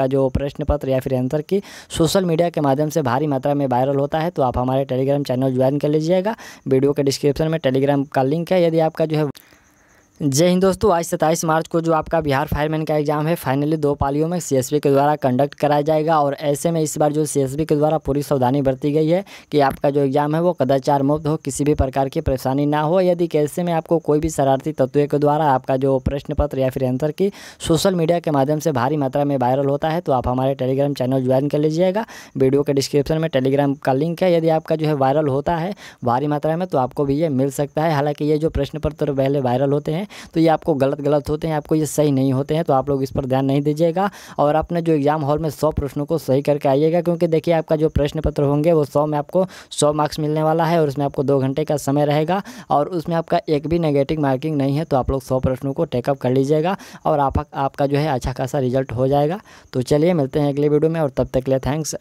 आपका जो प्रश्न पत्र या फिर आंसर की सोशल मीडिया के माध्यम से भारी मात्रा में वायरल होता है तो आप हमारे टेलीग्राम चैनल ज्वाइन कर लीजिएगा वीडियो के डिस्क्रिप्शन में टेलीग्राम का लिंक है यदि आपका जो है जय हिंद दोस्तों आज सत्ताईस मार्च को जो आपका बिहार फायरमैन का एग्जाम है फाइनली दो पालियों में सीएसबी के द्वारा कंडक्ट कराया जाएगा और ऐसे में इस बार जो सीएसबी के द्वारा पूरी सावधानी बरती गई है कि आपका जो एग्जाम है वो कदाचार मुक्त हो किसी भी प्रकार की परेशानी ना हो यदि कैसे में आपको कोई भी शरारती तत्व के द्वारा आपका जो प्रश्न पत्र या फिर आंसर की सोशल मीडिया के माध्यम से भारी मात्रा में वायरल होता है तो आप हमारे टेलीग्राम चैनल ज्वाइन कर लीजिएगा वीडियो के डिस्क्रिप्शन में टेलीग्राम का लिंक है यदि आपका जो है वायरल होता है भारी मात्रा में तो आपको भी ये मिल सकता है हालाँकि ये जो प्रश्न पत्र पहले वायरल होते हैं तो ये आपको गलत गलत होते हैं आपको ये सही नहीं होते हैं तो आप लोग इस पर ध्यान नहीं दीजिएगा और अपने जो एग्ज़ाम हॉल में सौ प्रश्नों को सही करके आइएगा क्योंकि देखिए आपका जो प्रश्न पत्र होंगे वो सौ में आपको सौ मार्क्स मिलने वाला है और उसमें आपको दो घंटे का समय रहेगा और उसमें आपका एक भी नेगेटिव मार्किंग नहीं है तो आप लोग सौ प्रश्नों को टेकअप कर लीजिएगा और आपका जो है अच्छा खासा रिजल्ट हो जाएगा तो चलिए मिलते हैं अगले वीडियो में और तब तक के लिए थैंक्स